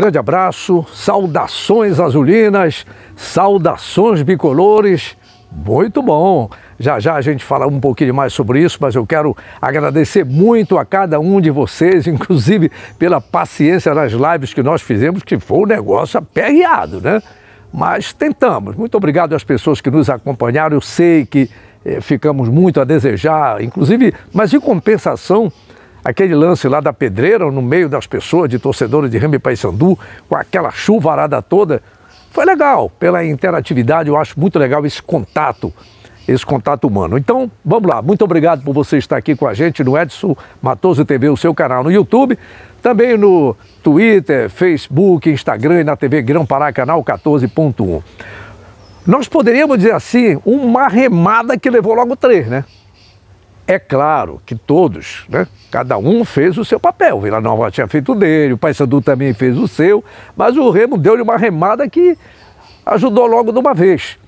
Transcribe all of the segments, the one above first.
grande abraço, saudações azulinas, saudações bicolores. Muito bom! Já já a gente fala um pouquinho mais sobre isso, mas eu quero agradecer muito a cada um de vocês, inclusive pela paciência nas lives que nós fizemos, que foi um negócio aperreado, né? Mas tentamos. Muito obrigado às pessoas que nos acompanharam. Eu sei que eh, ficamos muito a desejar, inclusive, mas em compensação, aquele lance lá da pedreira no meio das pessoas, de torcedores de Remy Paysandu, com aquela chuvarada toda. Foi legal, pela interatividade, eu acho muito legal esse contato, esse contato humano. Então, vamos lá. Muito obrigado por você estar aqui com a gente no Edson Matoso TV, o seu canal no YouTube, também no Twitter, Facebook, Instagram e na TV Grão Pará, canal 14.1. Nós poderíamos dizer assim, uma remada que levou logo três, né? É claro que todos, né, cada um fez o seu papel. O Vila Nova tinha feito o dele, o Paysandu também fez o seu, mas o Remo deu-lhe uma remada que ajudou logo de uma vez.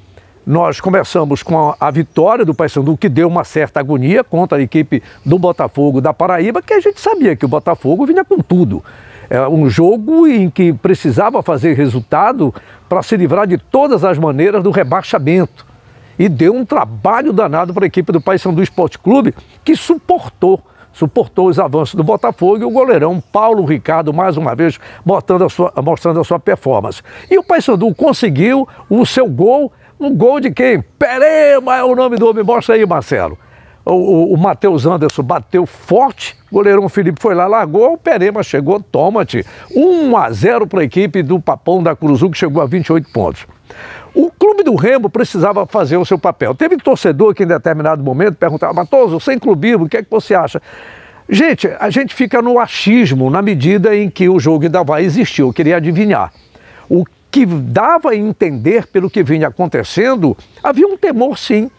Nós começamos com a, a vitória do Paysandu, que deu uma certa agonia contra a equipe do Botafogo da Paraíba, que a gente sabia que o Botafogo vinha com tudo. É um jogo em que precisava fazer resultado para se livrar de todas as maneiras do rebaixamento e deu um trabalho danado para a equipe do Paysandu Esporte Clube, que suportou suportou os avanços do Botafogo e o goleirão Paulo Ricardo, mais uma vez, mostrando a sua, mostrando a sua performance. E o Paysandu conseguiu o seu gol, um gol de quem? Perema é o nome do homem. Mostra aí, Marcelo o, o, o Matheus Anderson bateu forte, o goleirão Felipe foi lá, largou, o Perema chegou, toma-te. 1 a 0 para a equipe do Papão da Cruzú, que chegou a 28 pontos. O clube do Remo precisava fazer o seu papel. Teve torcedor que em determinado momento perguntava, Matoso, sem clubismo, o que é que você acha? Gente, a gente fica no achismo na medida em que o jogo ainda vai existir. Eu queria adivinhar. O que dava a entender pelo que vinha acontecendo, havia um temor sim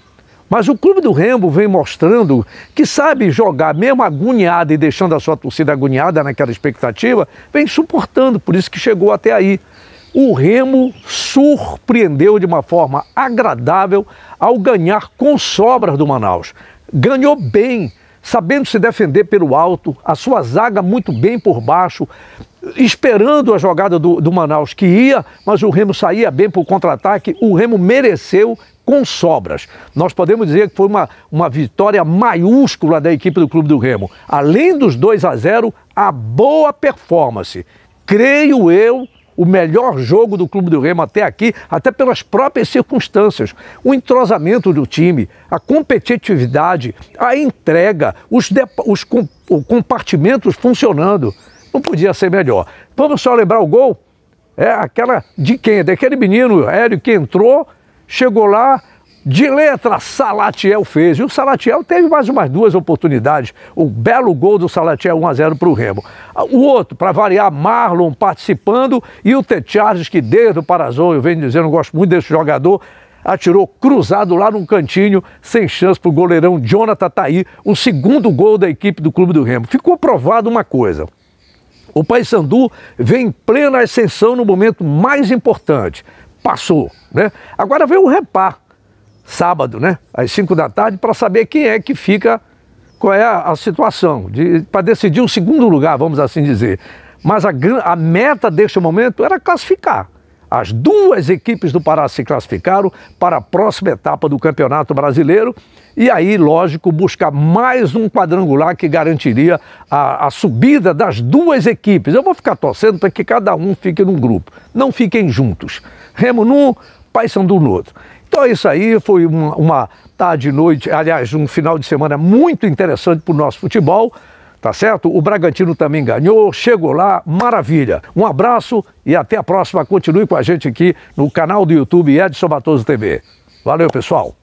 mas o Clube do Remo vem mostrando que sabe jogar, mesmo agoniado e deixando a sua torcida agoniada naquela expectativa, vem suportando, por isso que chegou até aí. O Remo surpreendeu de uma forma agradável ao ganhar com sobras do Manaus. Ganhou bem, sabendo se defender pelo alto, a sua zaga muito bem por baixo, esperando a jogada do, do Manaus que ia, mas o Remo saía bem para o contra-ataque. O Remo mereceu com sobras. Nós podemos dizer que foi uma, uma vitória maiúscula da equipe do Clube do Remo. Além dos 2 a 0, a boa performance. Creio eu o melhor jogo do Clube do Remo até aqui, até pelas próprias circunstâncias. O entrosamento do time, a competitividade, a entrega, os, os com compartimentos funcionando. Não podia ser melhor. Vamos só lembrar o gol? É aquela de quem? Daquele menino aéreo que entrou Chegou lá, de letra, Salatiel fez. E o Salatiel teve mais umas duas oportunidades. O belo gol do Salatiel 1x0 para o Remo. O outro, para variar, Marlon participando e o Techarges, que desde o Parazão, eu venho dizendo, gosto muito desse jogador, atirou cruzado lá num cantinho, sem chance para o goleirão Jonathan Taí, o segundo gol da equipe do Clube do Remo. Ficou provado uma coisa. O Paysandu vem em plena ascensão no momento mais importante. Passou, né? Agora vem o repar, sábado, né? às 5 da tarde, para saber quem é que fica, qual é a, a situação, de, para decidir o segundo lugar, vamos assim dizer. Mas a, a meta deste momento era classificar. As duas equipes do Pará se classificaram para a próxima etapa do Campeonato Brasileiro e aí, lógico, buscar mais um quadrangular que garantiria a, a subida das duas equipes. Eu vou ficar torcendo para que cada um fique num grupo, não fiquem juntos. Remo num, pai são do outro. Então é isso aí foi uma, uma tarde e noite, aliás, um final de semana muito interessante para o nosso futebol, tá certo? O Bragantino também ganhou, chegou lá, maravilha. Um abraço e até a próxima. Continue com a gente aqui no canal do YouTube Edson Batoso TV. Valeu, pessoal!